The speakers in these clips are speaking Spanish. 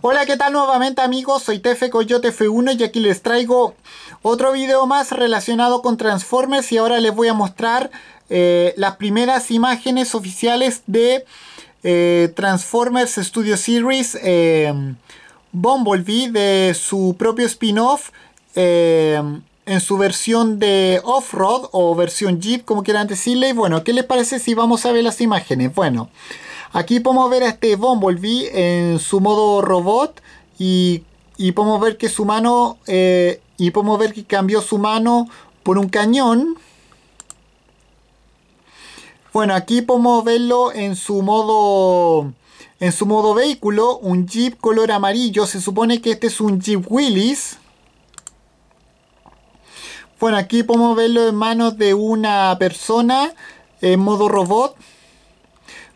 Hola, ¿qué tal nuevamente amigos? Soy Tefe Coyote F1 y aquí les traigo otro video más relacionado con Transformers y ahora les voy a mostrar eh, las primeras imágenes oficiales de eh, Transformers Studio Series eh, Bumblebee de su propio spin-off em, en su versión de off-road o versión jeep como quieran decirle y bueno, ¿qué les parece si vamos a ver las imágenes? Bueno... Aquí podemos ver a este Bumblebee en su modo robot y, podemos ver que su mano eh, y podemos ver que cambió su mano por un cañón. Bueno, aquí podemos verlo en su modo en su modo vehículo, un Jeep color amarillo. Se supone que este es un Jeep Willis. Bueno, aquí podemos verlo en manos de una persona en modo robot.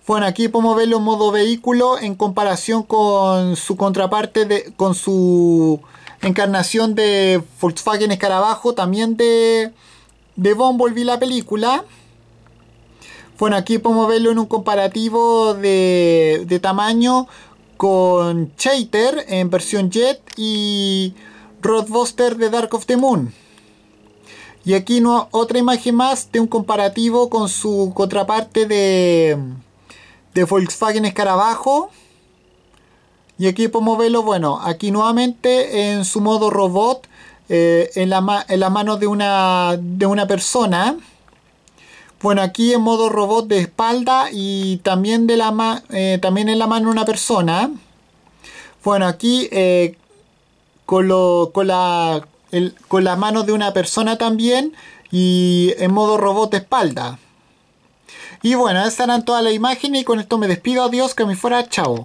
Bueno, aquí podemos verlo en modo vehículo en comparación con su contraparte, de, con su encarnación de Volkswagen Escarabajo, también de, de Bumblebee la película. Bueno, aquí podemos verlo en un comparativo de, tamaño con Chater en versión Jet y Roadbuster de Dark of the Moon. Y aquí no, otra imagen más de un comparativo con su contraparte de de Volkswagen Escarabajo. Y aquí podemos verlo, bueno, aquí nuevamente en su modo robot, eh, en, la mano de una, de una persona. Bueno, aquí en modo robot de espalda y también, de la eh, también en la mano de una persona. Bueno, aquí eh, con, con, la, mano de una persona también y en modo robot de espalda. Y bueno, estarán era toda la imagen y con esto me despido. Adiós, que me fuera. Chao.